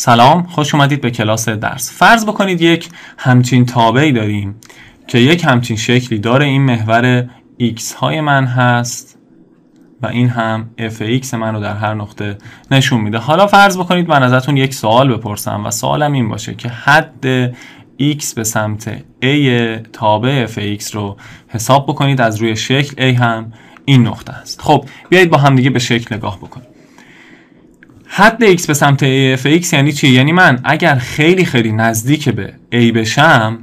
سلام خوش اومدید به کلاس درس فرض بکنید یک همچین تابعی داریم که یک همچین شکلی داره این محور x های من هست و این هم FX من رو در هر نقطه نشون میده حالا فرض بکنید من ازتون یک سوال بپرسم و سوالم این باشه که حد x به سمت a تابع FX رو حساب بکنید از روی شکل a هم این نقطه است خب بیایید با هم دیگه به شکل نگاه بکنیم حد x به سمت ای اف ایکس یعنی چی یعنی من اگر خیلی خیلی نزدیک به a بشم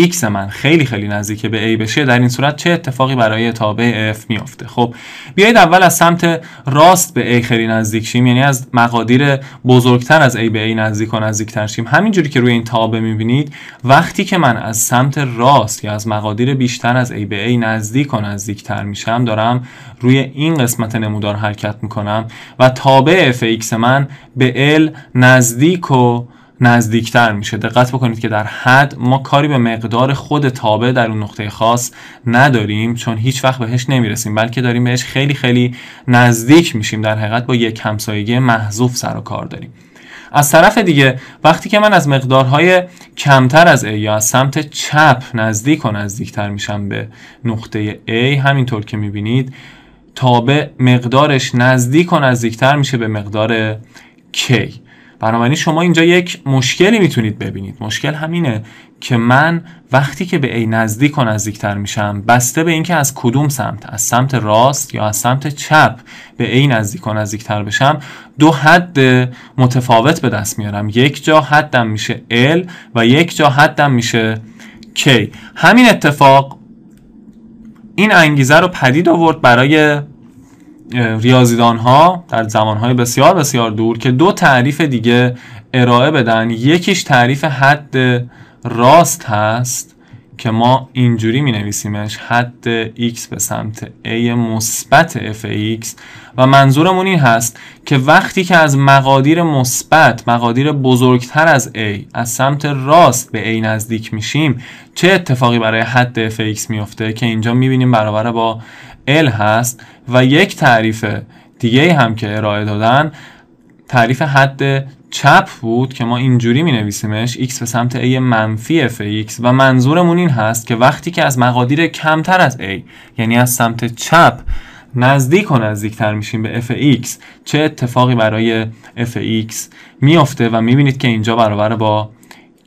x من خیلی خیلی نزدیک به a بشه در این صورت چه اتفاقی برای تابع f میافته خب بیایید اول از سمت راست به a خیلی نزدیک شیم یعنی از مقادیر بزرگتر از a به a نزدیک و نزدیکتر شیم همینجوری که روی این تابع میبینید وقتی که من از سمت راست یا از مقادیر بیشتر از a به a نزدیک و نزدیکتر میشم دارم روی این قسمت نمودار حرکت میکنم و تابع f من به l نزدیک و نزدیکتر میشه دقت بکنید که در حد ما کاری به مقدار خود تابع در اون نقطه خاص نداریم چون هیچ وقت بهش نمیرسیم بلکه داریم بهش خیلی خیلی نزدیک میشیم در حقیقت با یک همسایگی محذوف سر و کار داریم از طرف دیگه وقتی که من از مقدارهای کمتر از A یا از سمت چپ نزدیک و نزدیکتر میشم به نقطه A همینطور که میبینید تابع مقدارش نزدیک و نزدیکتر میشه به مقدار K بنابراین شما اینجا یک مشکلی میتونید ببینید مشکل همینه که من وقتی که به A نزدیک و نزدیکتر میشم بسته به اینکه از کدوم سمت از سمت راست یا از سمت چپ به A نزدیک و نزدیکتر بشم دو حد متفاوت به دست میارم یک جا حدم میشه L و یک جا حدم میشه K همین اتفاق این انگیزه رو پدید آورد برای ریاضیدان ها در زمان های بسیار بسیار دور که دو تعریف دیگه ارائه بدن یکیش تعریف حد راست هست که ما اینجوری می نویسیمش حد x به سمت a مثبت f(x) و منظورمون این هست که وقتی که از مقادیر مثبت مقادیر بزرگتر از a از سمت راست به a نزدیک میشیم چه اتفاقی برای حد f(x) میفته که اینجا می بینیم برابر با L هست و یک تعریف دیگه هم که ارائه دادن تعریف حد چپ بود که ما اینجوری می نویسیمش x به سمت a منفی FX و منظورمون این هست که وقتی که از مقادیر کمتر از a یعنی از سمت چپ نزدیک و نزدیکتر میشیم به FX چه اتفاقی برای FX میافته و میبینید که اینجا برابر با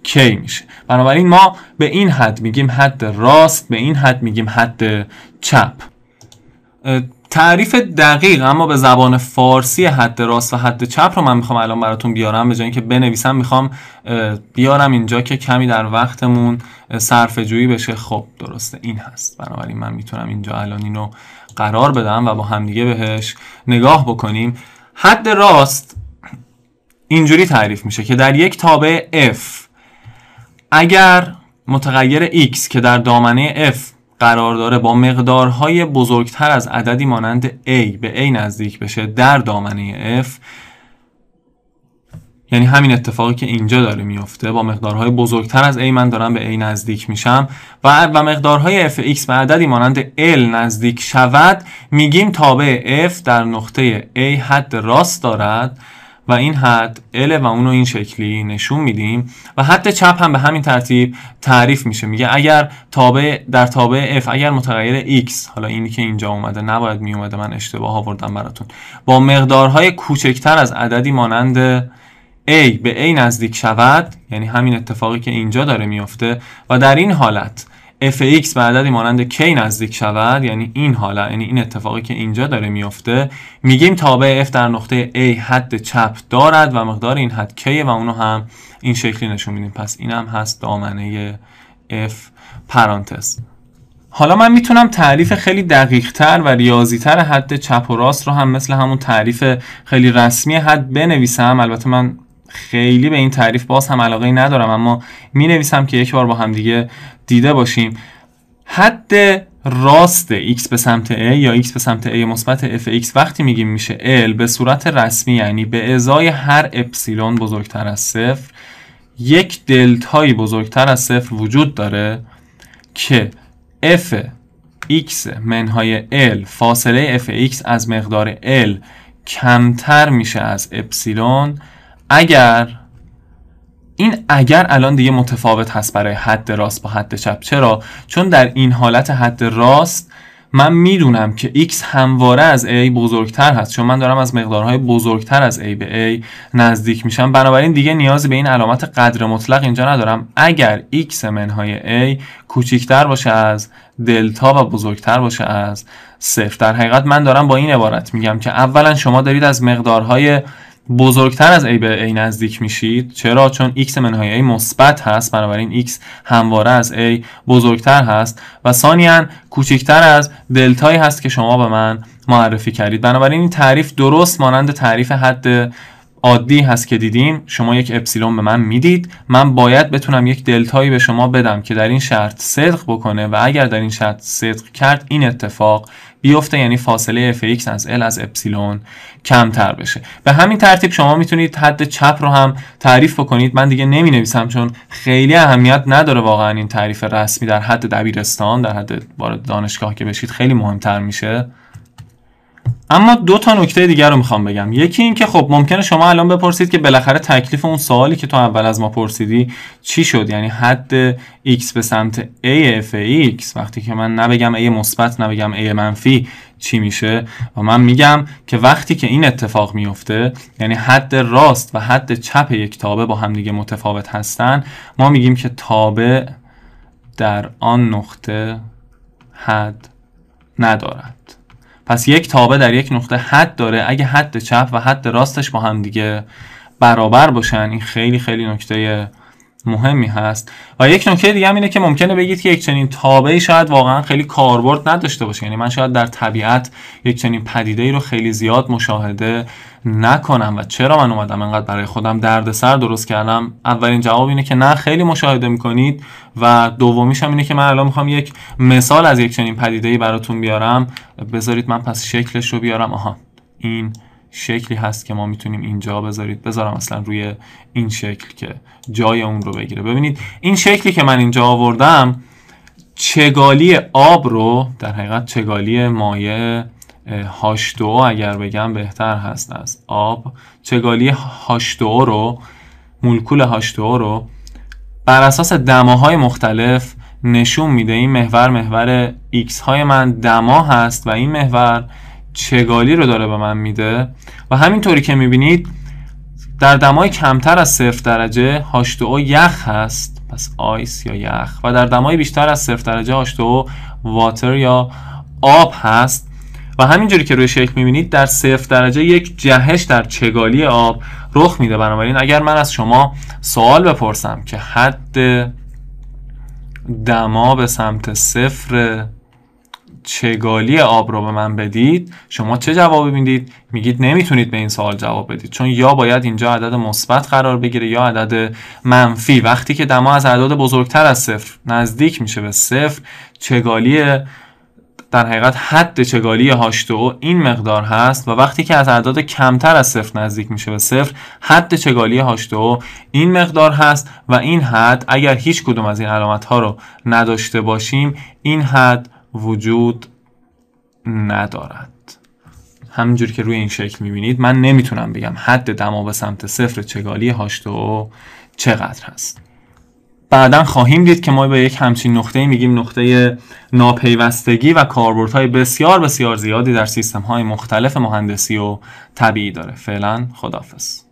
k میشه بنابراین ما به این حد میگیم حد راست به این حد میگیم حد چپ تعریف دقیق اما به زبان فارسی حد راست و حد چپ رو من میخوام الان براتون بیارم به جای اینکه بنویسم میخوام بیارم اینجا که کمی در وقتمون صرف جویی بشه خب درسته این هست بنابراین من میتونم اینجا الان اینو قرار بدم و با همدیگه بهش نگاه بکنیم حد راست اینجوری تعریف میشه که در یک تابع f اگر متغیر x که در دامنه f قرار داره با مقدارهای بزرگتر از عددی مانند A به A نزدیک بشه در دامنه F یعنی همین اتفاقی که اینجا داره میفته با مقدارهای بزرگتر از A من دارم به A نزدیک میشم و با مقدارهای fx به عددی مانند L نزدیک شود میگیم تابع F در نقطه A حد راست دارد و این حد ال و اونو این شکلی نشون میدیم و حد چپ هم به همین ترتیب تعریف میشه میگه اگر تابع در تابع f اگر متغیر x حالا اینی که اینجا اومده نباید اومده من اشتباه آوردم براتون با مقدارهای کوچکتر از عددی مانند a به a نزدیک شود یعنی همین اتفاقی که اینجا داره میفته و در این حالت FX به عددی مانند k نزدیک شود یعنی این حالا یعنی این اتفاقی که اینجا داره میفته میگیم تابع f در نقطه a حد چپ دارد و مقدار این حد k و اونو هم این شکلی نشون میدیم پس این هم هست دامنه f پرانتز حالا من میتونم تعریف خیلی دقیق تر و ریاضی تر حد چپ و راست رو هم مثل همون تعریف خیلی رسمی حد بنویسم البته من خیلی به این تعریف باز هم علاقه ندارم اما می نویسم که یک بار با هم دیگه دیده باشیم حد راست x به سمت a یا x به سمت a مثبت fx وقتی میگیم میشه l به صورت رسمی یعنی به ازای هر اپسیلون بزرگتر از صفر یک دلتایی بزرگتر از صفر وجود داره که f x منهای l فاصله Fx از مقدار l کمتر میشه از اپسیلون اگر این اگر الان دیگه متفاوت هست برای حد راست با حد چپ چرا چون در این حالت حد راست من میدونم که x همواره از a بزرگتر هست چون من دارم از مقدارهای بزرگتر از a به a نزدیک میشم بنابراین دیگه نیازی به این علامت قدر مطلق اینجا ندارم اگر x منهای a کوچیکتر باشه از دلتا و بزرگتر باشه از صفر در حقیقت من دارم با این عبارت میگم که اولا شما دارید از مقدارهای بزرگتر از ای به ای نزدیک میشید چرا چون x منهای ای مثبت هست بنابراین x همواره از a بزرگتر هست و ثانیا کوچکتر از دلتایی هست که شما به من معرفی کردید بنابراین این تعریف درست مانند تعریف حد عادی هست که دیدیم شما یک اپسیلون به من میدید من باید بتونم یک دلتایی به شما بدم که در این شرط صدق بکنه و اگر در این شرط صدق کرد این اتفاق بیفته یعنی فاصله FX از L از اپسیلون کمتر بشه به همین ترتیب شما میتونید حد چپ رو هم تعریف بکنید من دیگه نمی نویسم چون خیلی اهمیت نداره واقعا این تعریف رسمی در حد دبیرستان در حد وارد دانشگاه که بشید خیلی مهمتر میشه اما دو تا نکته دیگر رو میخوام بگم یکی این که خب ممکنه شما الان بپرسید که بالاخره تکلیف اون سوالی که تو اول از ما پرسیدی چی شد یعنی حد x به سمت a f وقتی که من نبگم a مثبت نبگم a منفی چی میشه و من میگم که وقتی که این اتفاق میفته یعنی حد راست و حد چپ یک تابه با دیگه متفاوت هستن ما میگیم که تابه در آن نقطه حد ندارد پس یک تابه در یک نقطه حد داره اگه حد چپ و حد راستش با هم دیگه برابر باشن این خیلی خیلی نکته مهمی هست و یک نکته دیگه هم اینه که ممکنه بگید که یک چنین تابعی شاید واقعا خیلی کاربرد نداشته باشه یعنی من شاید در طبیعت یک چنین پدیده ای رو خیلی زیاد مشاهده نکنم و چرا من اومدم انقدر برای خودم دردسر درست کردم اولین جواب اینه که نه خیلی مشاهده میکنید و دومیش هم اینه که من الان میخوام یک مثال از یک چنین پدیده ای براتون بیارم بذارید من پس شکلش رو بیارم آها این شکلی هست که ما میتونیم اینجا بذارید بذارم اصلا روی این شکل که جای اون رو بگیره ببینید این شکلی که من اینجا آوردم چگالی آب رو در حقیقت چگالی مایه هاش اگر بگم بهتر هست از آب چگالی هاش رو مولکول هاش رو بر اساس دماهای مختلف نشون میده این محور محور ایکس های من دما هست و این محور چگالی رو داره به من میده و همینطوری که میبینید در دمای کمتر از صرف درجه h او یخ هست پس آیس یا یخ و در دمای بیشتر از صرف درجه h او واتر یا آب هست و همینجوری که روی شکل میبینید در صفر درجه یک جهش در چگالی آب رخ میده بنابراین اگر من از شما سوال بپرسم که حد دما به سمت صفر چگالی آب رو به من بدید شما چه جوابی میدید میگید نمیتونید به این سوال جواب بدید چون یا باید اینجا عدد مثبت قرار بگیره یا عدد منفی وقتی که دما از اعداد بزرگتر از صفر نزدیک میشه به صفر چگالی در حقیقت حد چگالی هاشتو این مقدار هست و وقتی که از اعداد کمتر از صفر نزدیک میشه به صفر حد چگالی هاشتو این مقدار هست و این حد اگر هیچ کدوم از این علامت ها رو نداشته باشیم این حد وجود ندارد همینجور که روی این شکل میبینید من نمیتونم بگم حد دما به سمت صفر چگالی هاشتو چقدر هست بعدا خواهیم دید که ما به یک همچین نقطه میگیم نقطه ناپیوستگی و کاربردهای بسیار بسیار زیادی در سیستم های مختلف مهندسی و طبیعی داره فعلا خدافز